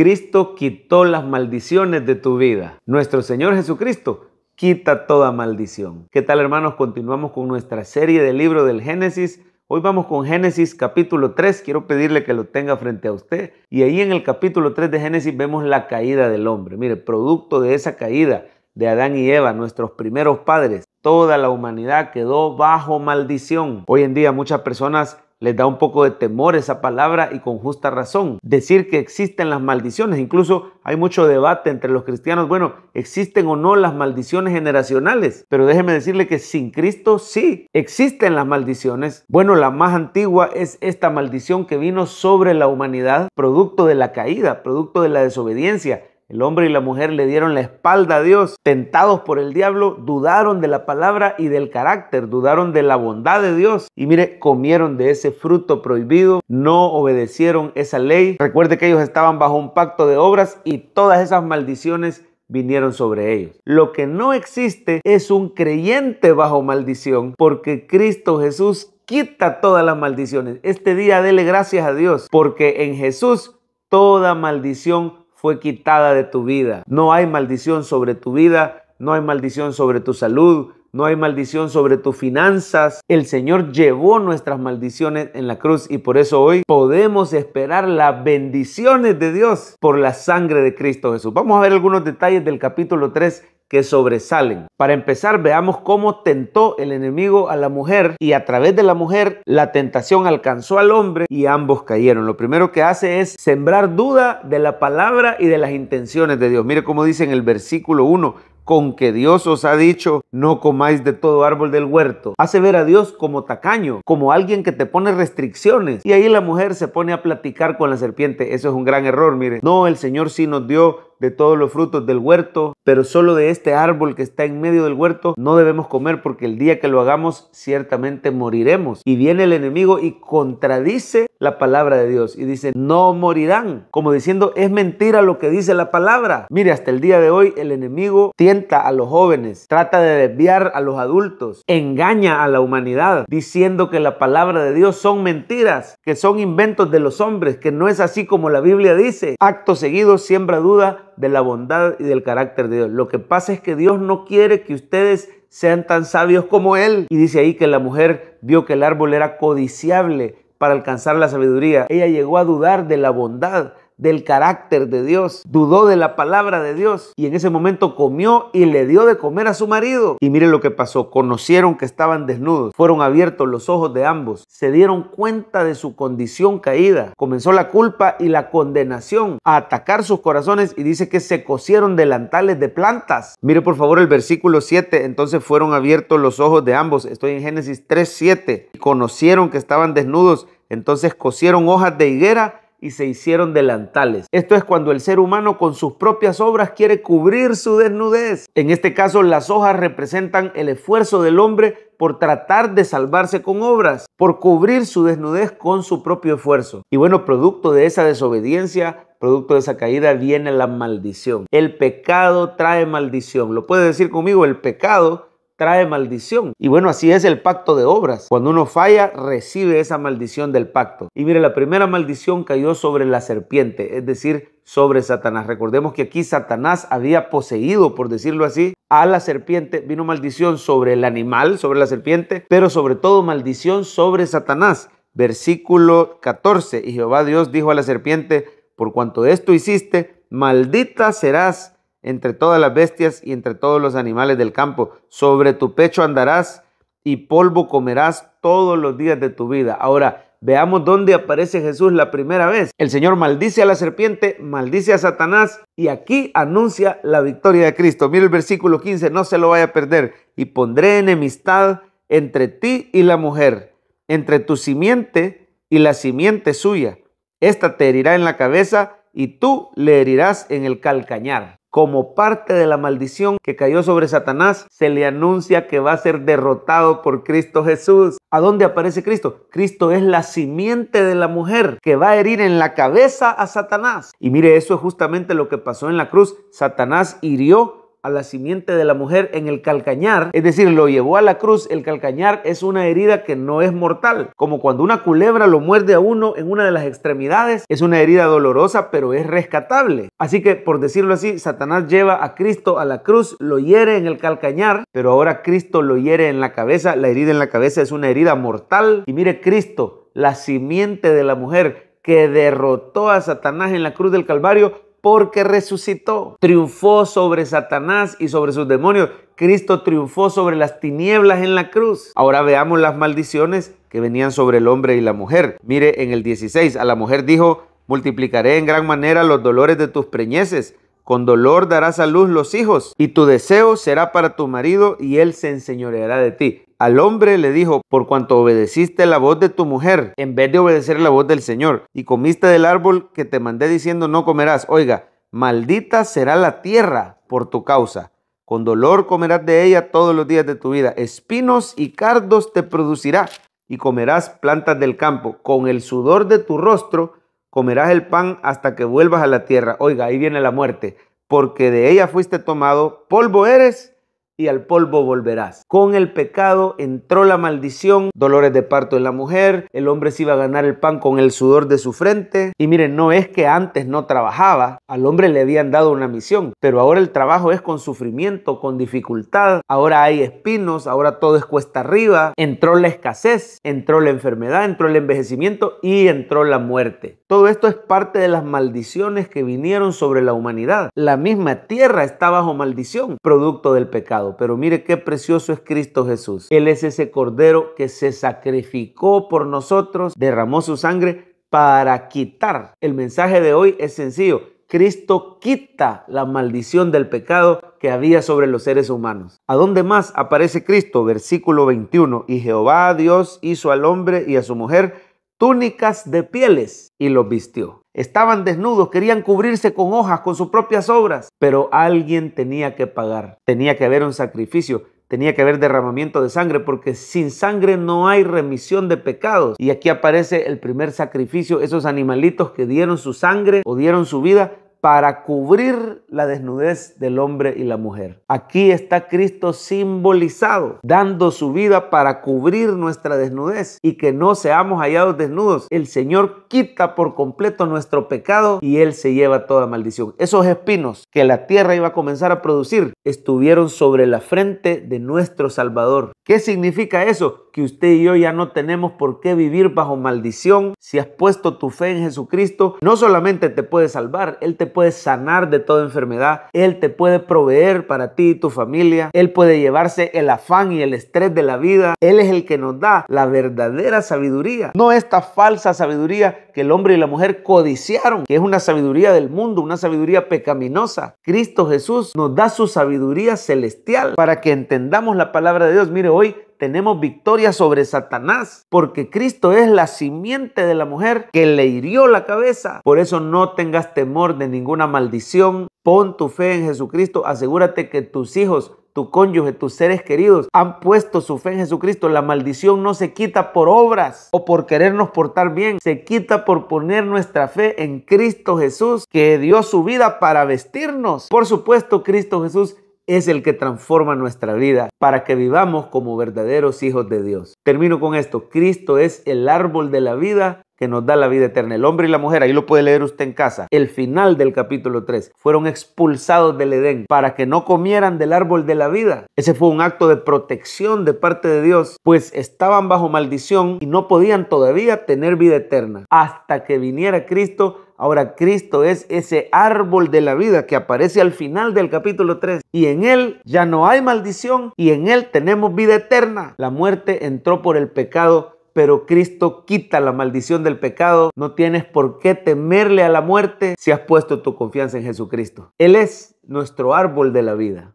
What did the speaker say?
Cristo quitó las maldiciones de tu vida. Nuestro Señor Jesucristo quita toda maldición. ¿Qué tal hermanos? Continuamos con nuestra serie del libro del Génesis. Hoy vamos con Génesis capítulo 3. Quiero pedirle que lo tenga frente a usted. Y ahí en el capítulo 3 de Génesis vemos la caída del hombre. Mire, producto de esa caída de Adán y Eva, nuestros primeros padres, toda la humanidad quedó bajo maldición. Hoy en día muchas personas les da un poco de temor esa palabra y con justa razón. Decir que existen las maldiciones, incluso hay mucho debate entre los cristianos, bueno, ¿existen o no las maldiciones generacionales? Pero déjeme decirle que sin Cristo sí existen las maldiciones. Bueno, la más antigua es esta maldición que vino sobre la humanidad, producto de la caída, producto de la desobediencia el hombre y la mujer le dieron la espalda a Dios, tentados por el diablo, dudaron de la palabra y del carácter, dudaron de la bondad de Dios. Y mire, comieron de ese fruto prohibido, no obedecieron esa ley. Recuerde que ellos estaban bajo un pacto de obras y todas esas maldiciones vinieron sobre ellos. Lo que no existe es un creyente bajo maldición, porque Cristo Jesús quita todas las maldiciones. Este día dele gracias a Dios, porque en Jesús toda maldición fue quitada de tu vida. No hay maldición sobre tu vida, no hay maldición sobre tu salud, no hay maldición sobre tus finanzas. El Señor llevó nuestras maldiciones en la cruz y por eso hoy podemos esperar las bendiciones de Dios por la sangre de Cristo Jesús. Vamos a ver algunos detalles del capítulo 3 que sobresalen. Para empezar, veamos cómo tentó el enemigo a la mujer y a través de la mujer la tentación alcanzó al hombre y ambos cayeron. Lo primero que hace es sembrar duda de la palabra y de las intenciones de Dios. Mire cómo dice en el versículo 1, con que Dios os ha dicho, no comáis de todo árbol del huerto. Hace ver a Dios como tacaño, como alguien que te pone restricciones. Y ahí la mujer se pone a platicar con la serpiente. Eso es un gran error, mire. No, el Señor sí nos dio de todos los frutos del huerto, pero solo de este árbol que está en medio del huerto no debemos comer porque el día que lo hagamos ciertamente moriremos. Y viene el enemigo y contradice la palabra de Dios y dice, no morirán, como diciendo, es mentira lo que dice la palabra. Mire, hasta el día de hoy el enemigo tienta a los jóvenes, trata de desviar a los adultos, engaña a la humanidad diciendo que la palabra de Dios son mentiras, que son inventos de los hombres, que no es así como la Biblia dice. Acto seguido siembra duda de la bondad y del carácter de Dios. Lo que pasa es que Dios no quiere que ustedes sean tan sabios como Él. Y dice ahí que la mujer vio que el árbol era codiciable para alcanzar la sabiduría. Ella llegó a dudar de la bondad del carácter de Dios, dudó de la palabra de Dios y en ese momento comió y le dio de comer a su marido. Y mire lo que pasó, conocieron que estaban desnudos, fueron abiertos los ojos de ambos, se dieron cuenta de su condición caída, comenzó la culpa y la condenación a atacar sus corazones y dice que se cosieron delantales de plantas. Mire por favor el versículo 7, entonces fueron abiertos los ojos de ambos, estoy en Génesis 3, 7, conocieron que estaban desnudos, entonces cosieron hojas de higuera y se hicieron delantales. Esto es cuando el ser humano con sus propias obras quiere cubrir su desnudez. En este caso, las hojas representan el esfuerzo del hombre por tratar de salvarse con obras, por cubrir su desnudez con su propio esfuerzo. Y bueno, producto de esa desobediencia, producto de esa caída, viene la maldición. El pecado trae maldición. Lo puede decir conmigo, el pecado trae maldición. Y bueno, así es el pacto de obras. Cuando uno falla, recibe esa maldición del pacto. Y mire, la primera maldición cayó sobre la serpiente, es decir, sobre Satanás. Recordemos que aquí Satanás había poseído, por decirlo así, a la serpiente. Vino maldición sobre el animal, sobre la serpiente, pero sobre todo maldición sobre Satanás. Versículo 14. Y Jehová Dios dijo a la serpiente, por cuanto esto hiciste, maldita serás entre todas las bestias y entre todos los animales del campo. Sobre tu pecho andarás y polvo comerás todos los días de tu vida. Ahora, veamos dónde aparece Jesús la primera vez. El Señor maldice a la serpiente, maldice a Satanás y aquí anuncia la victoria de Cristo. Mira el versículo 15, no se lo vaya a perder. Y pondré enemistad entre ti y la mujer, entre tu simiente y la simiente suya. Esta te herirá en la cabeza y tú le herirás en el calcañar como parte de la maldición que cayó sobre Satanás, se le anuncia que va a ser derrotado por Cristo Jesús. ¿A dónde aparece Cristo? Cristo es la simiente de la mujer que va a herir en la cabeza a Satanás. Y mire, eso es justamente lo que pasó en la cruz. Satanás hirió a la simiente de la mujer en el calcañar, es decir, lo llevó a la cruz. El calcañar es una herida que no es mortal, como cuando una culebra lo muerde a uno en una de las extremidades, es una herida dolorosa, pero es rescatable. Así que, por decirlo así, Satanás lleva a Cristo a la cruz, lo hiere en el calcañar, pero ahora Cristo lo hiere en la cabeza. La herida en la cabeza es una herida mortal. Y mire, Cristo, la simiente de la mujer que derrotó a Satanás en la cruz del Calvario, porque resucitó. Triunfó sobre Satanás y sobre sus demonios. Cristo triunfó sobre las tinieblas en la cruz. Ahora veamos las maldiciones que venían sobre el hombre y la mujer. Mire en el 16, a la mujer dijo, multiplicaré en gran manera los dolores de tus preñeces. Con dolor darás a luz los hijos, y tu deseo será para tu marido, y él se enseñoreará de ti. Al hombre le dijo, por cuanto obedeciste la voz de tu mujer, en vez de obedecer la voz del Señor, y comiste del árbol que te mandé diciendo no comerás. Oiga, maldita será la tierra por tu causa. Con dolor comerás de ella todos los días de tu vida. Espinos y cardos te producirá, y comerás plantas del campo. Con el sudor de tu rostro comerás el pan hasta que vuelvas a la tierra. Oiga, ahí viene la muerte, porque de ella fuiste tomado, polvo eres y al polvo volverás. Con el pecado entró la maldición, dolores de parto en la mujer, el hombre se iba a ganar el pan con el sudor de su frente. Y miren, no es que antes no trabajaba, al hombre le habían dado una misión, pero ahora el trabajo es con sufrimiento, con dificultad, ahora hay espinos, ahora todo es cuesta arriba, entró la escasez, entró la enfermedad, entró el envejecimiento y entró la muerte. Todo esto es parte de las maldiciones que vinieron sobre la humanidad. La misma tierra está bajo maldición, producto del pecado. Pero mire qué precioso es Cristo Jesús. Él es ese cordero que se sacrificó por nosotros, derramó su sangre para quitar. El mensaje de hoy es sencillo. Cristo quita la maldición del pecado que había sobre los seres humanos. ¿A dónde más aparece Cristo? Versículo 21. Y Jehová Dios hizo al hombre y a su mujer túnicas de pieles y los vistió. Estaban desnudos, querían cubrirse con hojas, con sus propias obras, pero alguien tenía que pagar, tenía que haber un sacrificio, tenía que haber derramamiento de sangre, porque sin sangre no hay remisión de pecados. Y aquí aparece el primer sacrificio, esos animalitos que dieron su sangre o dieron su vida para cubrir la desnudez del hombre y la mujer. Aquí está Cristo simbolizado, dando su vida para cubrir nuestra desnudez y que no seamos hallados desnudos. El Señor quita por completo nuestro pecado y Él se lleva toda maldición. Esos espinos que la tierra iba a comenzar a producir estuvieron sobre la frente de nuestro Salvador. ¿Qué significa eso? Que usted y yo ya no tenemos por qué vivir bajo maldición. Si has puesto tu fe en Jesucristo, no solamente te puede salvar, Él te puede sanar de toda enfermedad, Él te puede proveer para ti y tu familia, Él puede llevarse el afán y el estrés de la vida, Él es el que nos da la verdadera sabiduría, no esta falsa sabiduría que el hombre y la mujer codiciaron, que es una sabiduría del mundo, una sabiduría pecaminosa. Cristo Jesús nos da su sabiduría celestial para que entendamos la palabra de Dios. Mire, hoy tenemos victoria sobre Satanás, porque Cristo es la simiente de la mujer que le hirió la cabeza. Por eso no tengas temor de ninguna maldición. Pon tu fe en Jesucristo. Asegúrate que tus hijos tu cónyuge, tus seres queridos han puesto su fe en Jesucristo. La maldición no se quita por obras o por querernos portar bien, se quita por poner nuestra fe en Cristo Jesús, que dio su vida para vestirnos. Por supuesto, Cristo Jesús es el que transforma nuestra vida para que vivamos como verdaderos hijos de Dios. Termino con esto. Cristo es el árbol de la vida que nos da la vida eterna. El hombre y la mujer, ahí lo puede leer usted en casa. El final del capítulo 3. Fueron expulsados del Edén para que no comieran del árbol de la vida. Ese fue un acto de protección de parte de Dios, pues estaban bajo maldición y no podían todavía tener vida eterna hasta que viniera Cristo Ahora Cristo es ese árbol de la vida que aparece al final del capítulo 3 y en él ya no hay maldición y en él tenemos vida eterna. La muerte entró por el pecado pero Cristo quita la maldición del pecado. No tienes por qué temerle a la muerte si has puesto tu confianza en Jesucristo. Él es nuestro árbol de la vida.